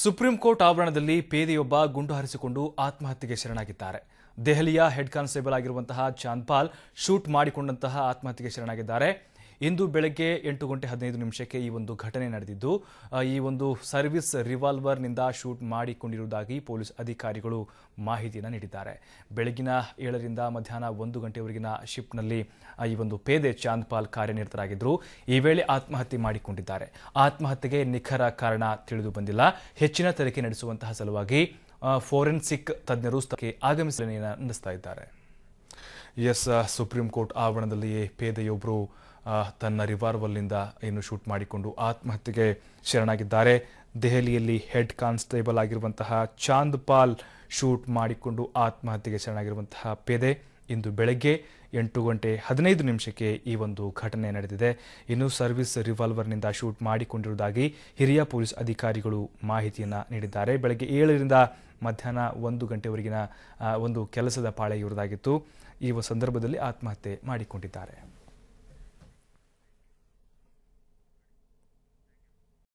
supreme court ಆವರಣದಲ್ಲಿ ಪೇದೆಯೊಬ್ಬ ಗುಂಡು ಹರಿಸಿಕೊಂಡು ಆತ್ಮಹತ್ಯೆಗೆ ಶರಣಾಗಿದ್ದಾರೆ ದೆಹಲಿಯ ಹೆಡ್ ಕಾನ್ಸ್ಟೇಬಲ್ ಆಗಿರುವಂತಹ ಚಾಂದ್ಪಾಲ್ ಶೂಟ್ ಮಾಡಿಕೊಂಡಂತಹ ಆತ್ಮಹತ್ಯೆಗೆ ಶರಣಾಗಿದ್ದಾರೆ ಇಂದು ಬೆಳಗ್ಗೆ ಎಂಟು ಗಂಟೆ ಹದಿನೈದು ನಿಮಿಷಕ್ಕೆ ಈ ಒಂದು ಘಟನೆ ನಡೆದಿದ್ದು ಈ ಒಂದು ಸರ್ವಿಸ್ ರಿವಾಲ್ವರ್ನಿಂದ ಶೂಟ್ ಮಾಡಿಕೊಂಡಿರುವುದಾಗಿ ಪೊಲೀಸ್ ಅಧಿಕಾರಿಗಳು ಮಾಹಿತಿಯನ್ನು ನೀಡಿದ್ದಾರೆ ಬೆಳಗಿನ ಏಳರಿಂದ ಮಧ್ಯಾಹ್ನ ಒಂದು ಗಂಟೆವರೆಗಿನ ಶಿಫ್ಟ್ನಲ್ಲಿ ಈ ಒಂದು ಪೇದೆ ಚಾಂದ್ಪಾಲ್ ಕಾರ್ಯನಿರತರಾಗಿದ್ದರು ಈ ವೇಳೆ ಆತ್ಮಹತ್ಯೆ ಮಾಡಿಕೊಂಡಿದ್ದಾರೆ ಆತ್ಮಹತ್ಯೆಗೆ ನಿಖರ ಕಾರಣ ತಿಳಿದು ಬಂದಿಲ್ಲ ಹೆಚ್ಚಿನ ತನಿಖೆ ನಡೆಸುವಂತಹ ಸಲುವಾಗಿ ಫೋರೆನ್ಸಿಕ್ ತಜ್ಞರು ಆಗಮಿಸಲೇ ನಡೆಸ್ತಾ ಇದ್ದಾರೆ ಎಸ್ ಸುಪ್ರೀಂ ಕೋರ್ಟ್ ಆವರಣದಲ್ಲಿಯೇ ಪೇದೆಯೊಬ್ಬರು ತನ್ನ ರಿವಾಲ್ವಲ್ನಿಂದ ಏನು ಶೂಟ್ ಮಾಡಿಕೊಂಡು ಆತ್ಮಹತ್ಯೆಗೆ ಶರಣಾಗಿದ್ದಾರೆ ದೆಹಲಿಯಲ್ಲಿ ಹೆಡ್ ಕಾನ್ಸ್ಟೇಬಲ್ ಆಗಿರುವಂತಹ ಚಾಂದ್ ಪಾಲ್ ಶೂಟ್ ಮಾಡಿಕೊಂಡು ಆತ್ಮಹತ್ಯೆಗೆ ಶರಣಾಗಿರುವಂತಹ ಪೇದೆ ಇಂದು ಬೆಳಗ್ಗೆ ಎಂಟು ಗಂಟೆ ಹದಿನೈದು ನಿಮಿಷಕ್ಕೆ ಈ ಒಂದು ಘಟನೆ ನಡೆದಿದೆ ಇನ್ನು ಸರ್ವಿಸ್ ರಿವಾಲ್ವರ್ನಿಂದ ಶೂಟ್ ಮಾಡಿಕೊಂಡಿರುವುದಾಗಿ ಹಿರಿಯ ಪೊಲೀಸ್ ಅಧಿಕಾರಿಗಳು ಮಾಹಿತಿಯನ್ನು ನೀಡಿದ್ದಾರೆ ಬೆಳಗ್ಗೆ ಏಳರಿಂದ ಮಧ್ಯಾಹ್ನ ಒಂದು ಗಂಟೆವರೆಗಿನ ಒಂದು ಕೆಲಸದ ಪಾಳೆ ಇವರದಾಗಿತ್ತು ಈ ಸಂದರ್ಭದಲ್ಲಿ ಆತ್ಮಹತ್ಯೆ ಮಾಡಿಕೊಂಡಿದ್ದಾರೆ